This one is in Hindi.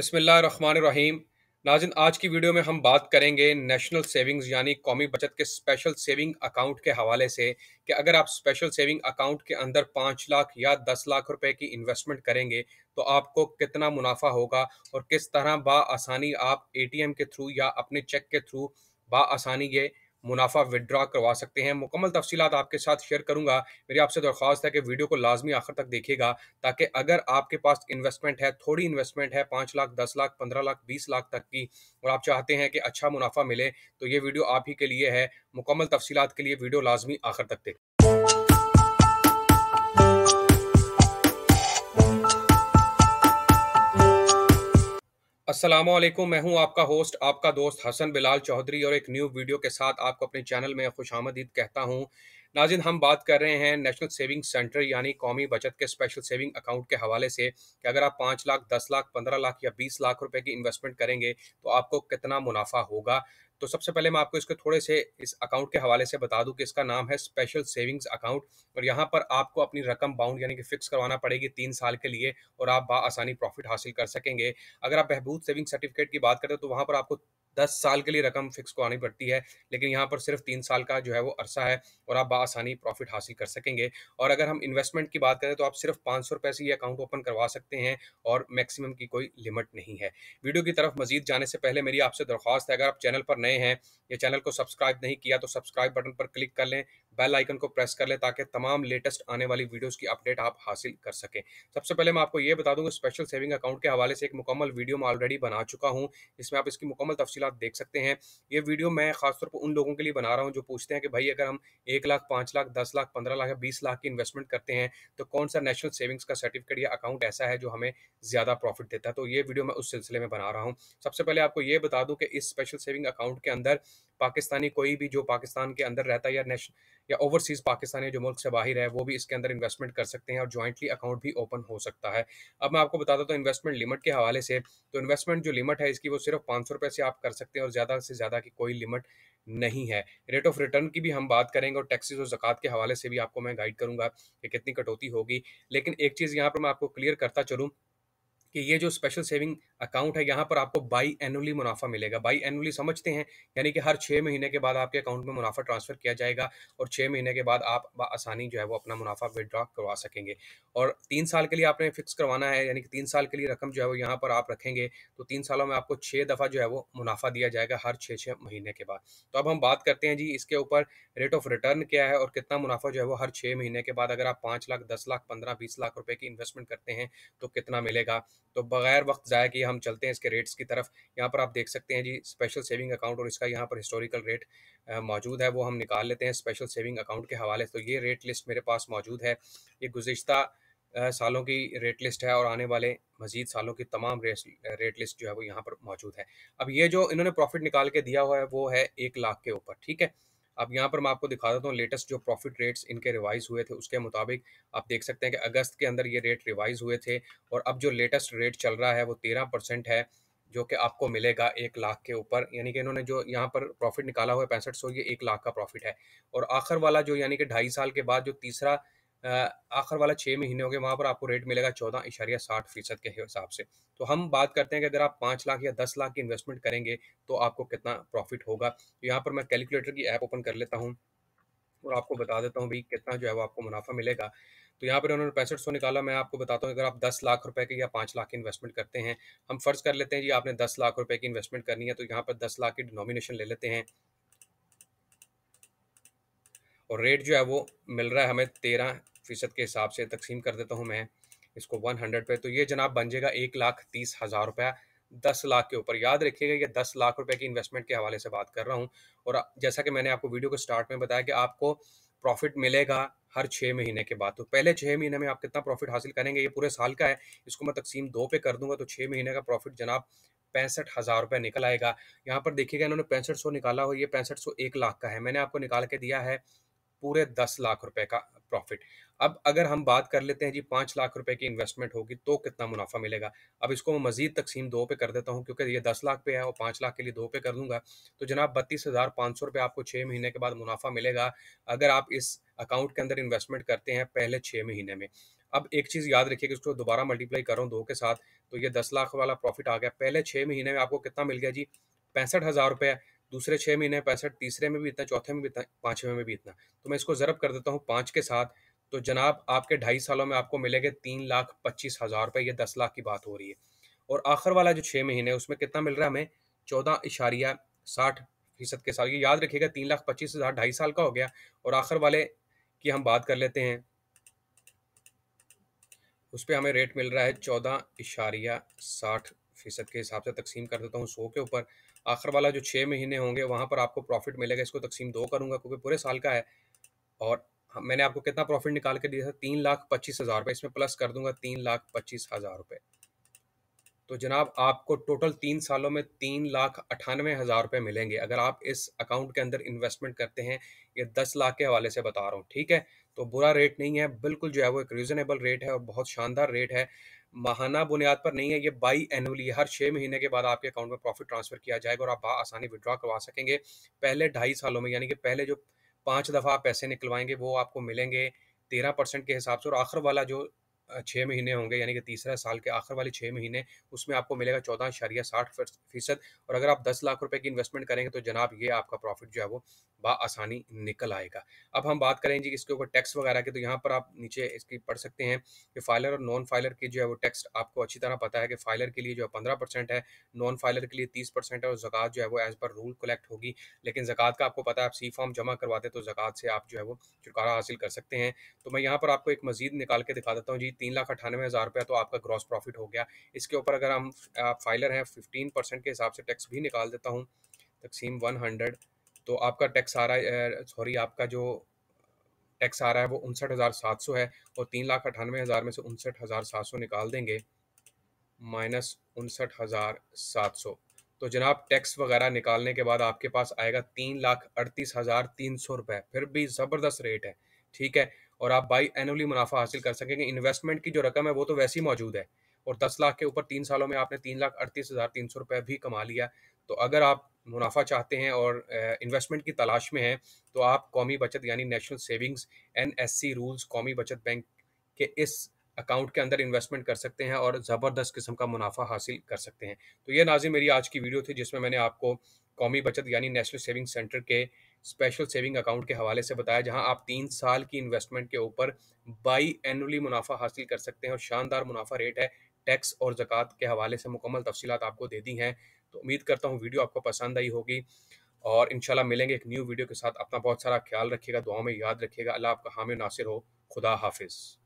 रहीम नाजिन आज की वीडियो में हम बात करेंगे नेशनल सेविंग्स यानी कौमी बचत के स्पेशल सेविंग अकाउंट के हवाले से कि अगर आप स्पेशल सेविंग अकाउंट के अंदर पाँच लाख या दस लाख रुपए की इन्वेस्टमेंट करेंगे तो आपको कितना मुनाफा होगा और किस तरह बा आसानी आप एटीएम के थ्रू या अपने चेक के थ्रू बा आसानी ये मुनाफा विदड्रा करवा सकते हैं मुकम्मल तफसीत आपके साथ शेयर करूंगा मेरी आपसे दरख्वास्त है कि वीडियो को लाजमी आखिर तक देखेगा ताकि अगर आपके पास इन्वेस्टमेंट है थोड़ी इन्वेस्टमेंट है पाँच लाख दस लाख पंद्रह लाख बीस लाख तक की और आप चाहते हैं कि अच्छा मुनाफा मिले तो ये वीडियो आप ही के लिए है मुकम्मल तफसीत के लिए वीडियो लाजमी आखिर तक देखें असलम मैं हूं आपका होस्ट आपका दोस्त हसन बिलाल चौधरी और एक न्यू वीडियो के साथ आपको अपने चैनल में खुश आमदीद कहता हूं नाजिन हम बात कर रहे हैं नेशनल सेविंग सेंटर यानी कौमी बचत के स्पेशल सेविंग अकाउंट के हवाले से कि अगर आप पाँच लाख दस लाख पंद्रह लाख या बीस लाख रुपए की इन्वेस्टमेंट करेंगे तो आपको कितना मुनाफा होगा तो सबसे पहले मैं आपको इसके थोड़े से इस अकाउंट के हवाले से बता दूं कि इसका नाम है स्पेशल सेविंग्स अकाउंट और यहाँ पर आपको अपनी रकम बाउंड यानी कि फिक्स करवाना पड़ेगी तीन साल के लिए और आप आसानी प्रॉफिट हासिल कर सकेंगे अगर आप बहबूद सेविंग सर्टिफिकेट की बात करें तो वहाँ पर आपको दस साल के लिए रकम फिक्स को आनी पड़ती है लेकिन यहाँ पर सिर्फ तीन साल का जो है वो अरसा है और आप आसानी प्रॉफिट हासिल कर सकेंगे और अगर हम इन्वेस्टमेंट की बात करें तो आप सिर्फ पाँच सौ रुपये से ये अकाउंट ओपन करवा सकते हैं और मैक्सिमम की कोई लिमिट नहीं है वीडियो की तरफ मजीद जाने से पहले मेरी आपसे दरख्वास्त है अगर आप चैनल पर नए हैं या चैनल को सब्सक्राइब नहीं किया तो सब्सक्राइब बटन पर क्लिक कर लें बेल आइकन को प्रेस कर लें ताकि तमाम लेटेस्ट आने वाली वीडियोस की अपडेट आप हासिल कर सकें सबसे पहले मैं आपको ये बता दूंगा स्पेशल सेविंग अकाउंट के हवाले से एक मुकम्मल वीडियो मैं ऑलरेडी बना चुका हूँ इसमें आप इसकी मुकम्मल तफसी देख सकते हैं ये वीडियो मैं खासतौर पर उन लोगों के लिए बना रहा हूँ जो पूछते हैं कि भाई अगर हम एक लाख पाँच लाख दस लाख पंद्रह लाख या बीस लाख की इन्वेस्टमेंट करते हैं तो कौन सा नेशनल सेविंग्स का सर्टिफिकेट या अकाउंट ऐसा है जो हमें ज़्यादा प्रॉफिट देता है तो ये वीडियो मैं उस सिलसिले में बना रहा हूँ सबसे पहले आपको ये बता दूँ कि इस स्पेशल सेविंग अकाउंट के अंदर पाकिस्तानी कोई भी जो पाकिस्तान के अंदर रहता है या नेशन या ओवरसीज़ पाकिस्तानी जो मुल्क से बाहर है वो भी इसके अंदर इन्वेस्टमेंट कर सकते हैं और जॉइंटली अकाउंट भी ओपन हो सकता है अब मैं आपको बताता हूँ तो इन्वेस्टमेंट लिमिट के हवाले से तो इन्वेस्टमेंट जो लिमिट है इसकी वो सिर्फ पाँच सौ से आप कर सकते हैं और ज़्यादा से ज़्यादा की कोई लिमिट नहीं है रेट ऑफ रिटर्न की भी हम बात करेंगे और टैक्सेस और जक़ात के हवाले से भी आपको मैं गाइड करूंगा कि कितनी कटौती होगी लेकिन एक चीज़ यहाँ पर मैं आपको क्लियर करता चलूँ कि ये जो स्पेशल सेविंग अकाउंट है यहाँ पर आपको बाई एनुअली मुनाफा मिलेगा बाई एनुअली समझते हैं यानी कि हर छः महीने के बाद आपके अकाउंट में मुनाफा ट्रांसफ़र किया जाएगा और छः महीने के बाद आप आसानी जो है वो अपना मुनाफा विदड्रॉ करवा सकेंगे और तीन साल के लिए आपने फिक्स करवाना है यानी कि तीन साल के लिए रकम जो है वो यहाँ पर आप रखेंगे तो तीन सालों में आपको छः दफ़ा जो है वो मुनाफा दिया जाएगा हर छः छः महीने के बाद तो अब हम बात करते हैं जी इसके ऊपर रेट ऑफ रिटर्न क्या है और कितना मुनाफा जो है वो हर छः महीने के बाद अगर आप पाँच लाख दस लाख पंद्रह बीस लाख रुपये की इन्वेस्टमेंट करते हैं तो कितना मिलेगा तो बगैर वक्त ज़ाया किया हम चलते हैं इसके रेट्स की तरफ यहाँ पर आप देख सकते हैं जी स्पेशल सेविंग अकाउंट और इसका यहाँ पर हिस्टोरिकल रेट मौजूद है वो हम निकाल लेते हैं स्पेशल सेविंग अकाउंट के हवाले से तो ये रेट लिस्ट मेरे पास मौजूद है ये गुज्त सालों की रेट लिस्ट है और आने वाले मजीद सालों की तमाम रेट, रेट लिस्ट जो है वो यहाँ पर मौजूद है अब ये जो इन्होंने प्रॉफिट निकाल के दिया हुआ है वो है एक लाख के ऊपर ठीक है अब यहाँ पर मैं आपको दिखा देता हूँ लेटेस्ट जो प्रॉफिट रेट्स इनके रिवाइज हुए थे उसके मुताबिक आप देख सकते हैं कि अगस्त के अंदर ये रेट रिवाइज हुए थे और अब जो लेटेस्ट रेट चल रहा है वो तेरह परसेंट है जो कि आपको मिलेगा एक लाख के ऊपर यानी कि इन्होंने जो यहाँ पर प्रॉफिट निकाला हुआ है पैंसठ सौ ये एक लाख का प्रॉफिट है और आखिर वाला जो यानी कि ढाई साल के बाद जो तीसरा आखिर वाला छः महीने हो गए वहाँ पर आपको रेट मिलेगा चौदह इशारिया साठ फीसद के हिसाब से तो हम बात करते हैं कि अगर आप पाँच लाख या दस लाख की इन्वेस्टमेंट करेंगे तो आपको कितना प्रॉफिट होगा तो यहाँ पर मैं कैलकुलेटर की ऐप ओपन कर लेता हूँ और आपको बता देता हूँ भाई कितना जो है वो आपको मुनाफा मिलेगा तो यहाँ पर उन्होंने पैंसठ सौ निकाला मैं आपको बताता हूँ अगर आप दस लाख रुपए की या पाँच लाख की इन्वेस्टमेंट करते हैं हम फर्ज कर लेते हैं जी आपने दस लाख रुपए की इन्वेस्टमेंट करनी है तो यहाँ पर दस लाख की डिनोमिनेशन ले लेते हैं और रेट जो है वो मिल रहा है हमें तेरह फ़ीसद के हिसाब से तकसीम कर देता हूँ मैं इसको वन हंड्रेड पे तो ये जनाब बन जाएगा एक लाख तीस हज़ार रुपया दस लाख के ऊपर याद रखिएगा ये दस लाख रुपए की इन्वेस्टमेंट के हवाले से बात कर रहा हूँ और जैसा कि मैंने आपको वीडियो के स्टार्ट में बताया कि आपको प्रॉफिट मिलेगा हर छः महीने के बाद तो पहले छः महीने में आप कितना प्रॉफिट हासिल करेंगे ये पूरे साल का है इसको मैं तकसीम दो पे कर दूंगा तो छः महीने का प्रॉफिट जनाब पैंसठ हज़ार रुपये निकल आएगा यहाँ पर देखिएगा इन्होंने पैंसठ सौ निकाला हो ये पैंसठ सौ एक लाख का है मैंने आपको निकाल के दिया है पूरे दस लाख रुपए का प्रॉफिट अब अगर हम बात कर लेते हैं जी पांच लाख रुपए की इन्वेस्टमेंट होगी तो कितना मुनाफा मिलेगा अब इसको मैं मजीद तकसीम दो पे कर देता हूँ क्योंकि ये दस लाख पे है और पांच लाख के लिए दो पे कर दूंगा तो जनाब बत्तीस हज़ार पाँच सौ रुपये आपको छह महीने के बाद मुनाफा मिलेगा अगर आप इस अकाउंट के अंदर इन्वेस्टमेंट करते हैं पहले छह महीने में अब एक चीज़ याद रखिए कि उसको दोबारा मल्टीप्लाई करो दो के साथ तो ये दस लाख वाला प्रॉफिट आ गया पहले छह महीने में आपको कितना मिल गया जी पैंसठ हज़ार रुपया दूसरे छः महीने पैंसठ तीसरे में भी इतना चौथे में भी इतना पाँचवें में भी इतना तो मैं इसको ज़रब कर देता हूँ पाँच के साथ तो जनाब आपके ढाई सालों में आपको मिलेंगे तीन लाख पच्चीस हज़ार रुपये ये दस लाख की बात हो रही है और आखिर वाला जो छः महीने उसमें कितना मिल रहा है हमें चौदह इशारिया साठ फीसद के साथ ये याद रखिएगा तीन लाख पच्चीस हज़ार ढाई साल का हो गया और आखिर वाले की हम बात कर लेते हैं उस पर हमें रेट मिल रहा है चौदह इशारिया साठ फ़ीसद के हिसाब से तकसीम कर देता हूँ सौ के ऊपर आखिर वाला जो छः महीने होंगे वहाँ पर आपको प्रॉफिट मिलेगा इसको तकसीम दो करूँगा क्योंकि पूरे साल का है और हाँ, मैंने आपको कितना प्रॉफिट निकाल के दिया था तीन लाख पच्चीस हज़ार रुपये इसमें प्लस कर दूंगा तीन लाख पच्चीस हज़ार रुपये तो जनाब आपको टोटल तीन सालों में तीन लाख अठानवे हज़ार रुपये मिलेंगे अगर आप इस अकाउंट के अंदर इन्वेस्टमेंट करते हैं ये दस लाख के हवाले से बता रहा हूँ ठीक है तो बुरा रेट नहीं है बिल्कुल जो है वो एक रीज़नेबल रेट है और बहुत शानदार रेट है माहाना बुनियाद पर नहीं है ये बाई एनुअली हर छः महीने के बाद आपके अकाउंट में प्रॉफिट ट्रांसफ़र किया जाएगा और आप आसानी विड्रॉ करवा सकेंगे पहले ढाई सालों में यानी कि पहले जो पाँच दफ़ा पैसे निकलवाएंगे वो आपको मिलेंगे तेरह परसेंट के हिसाब से और आखिर वाला जो छः महीने होंगे यानी कि तीसरा साल के आखिर वाले छः महीने उसमें आपको मिलेगा चौदह इशारिया साठ फीसद और अगर आप दस लाख रुपए की इन्वेस्टमेंट करेंगे तो जनाब ये आपका प्रॉफिट जो है वो आसानी निकल आएगा अब हम बात करें जी इसके ऊपर टैक्स वगैरह की तो यहाँ पर आप नीचे इसकी पढ़ सकते हैं कि फाइलर और नॉन फाइलर की जो है वो टैक्स आपको अच्छी तरह पता है कि फाइलर के लिए जो है पंद्रह परसेंट है नॉन फाइलर के लिए तीस परसेंट है और जक़ात जो है वो एज पर रूल कलेक्ट होगी लेकिन जक़ात का आपको पता है आप सी फॉर्म जमा करवाते तो जक़ात से आप जो है वो छुटकारा हासिल कर सकते हैं तो मैं यहाँ पर आपको एक मजीद निकाल के दिखा देता हूँ जी तीन लाख अठानवे हज़ार रुपया तो आपका ग्रॉस प्रॉफिट हो गया इसके ऊपर अगर हम आप फाइलर हैं फिफ्टीन परसेंट के हिसाब से टैक्स भी निकाल देता हूँ तकसीम वन हंड्रेड तो आपका टैक्स आ रहा है सॉरी आपका जो टैक्स आ रहा है वो उनसठ हज़ार सात सौ है और तीन लाख अठानवे हज़ार में से उनसठ हज़ार सात सौ निकाल देंगे माइनस उनसठ हज़ार सात सौ तो जनाब टैक्स वगैरह निकालने के बाद आपके पास आएगा तीन लाख अड़तीस हज़ार तीन सौ रुपये फिर भी ज़बरदस्त रेट है ठीक है और आप बाई एनुअली मुनाफा हासिल कर सकेंगे इन्वेस्टमेंट की जो रकम है वो तो वैसे ही मौजूद है और दस लाख के ऊपर तीन सालों में आपने तीन लाख अड़तीस हज़ार तीन सौ रुपये भी कमा लिया तो अगर आप मुनाफा चाहते हैं और इन्वेस्टमेंट की तलाश में हैं तो आप कौमी बचत यानी नेशनल सेविंग्स एन रूल्स कौमी बचत बैंक के इस अकाउंट के अंदर इन्वेस्टमेंट कर सकते हैं और ज़बरदस्त किस्म का मुनाफा हासिल कर सकते हैं तो ये नाजिम मेरी आज की वीडियो थी जिसमें मैंने आपको कौमी बचत यानी नेशनल सेविंग सेंटर के स्पेशल सेविंग अकाउंट के हवाले से बताया जहां आप तीन साल की इन्वेस्टमेंट के ऊपर बाई एनुअली मुनाफा हासिल कर सकते हैं और शानदार मुनाफा रेट है टैक्स और जक़ात के हवाले से मुकम्मल तफसीत आपको दे दी हैं तो उम्मीद करता हूँ वीडियो आपको पसंद आई होगी और इंशाल्लाह मिलेंगे एक न्यू वीडियो के साथ अपना बहुत सारा ख्याल रखिएगा दुआओं में याद रखिएगा अल्लाह आपका हामी नासिर हो खुदा हाफिज़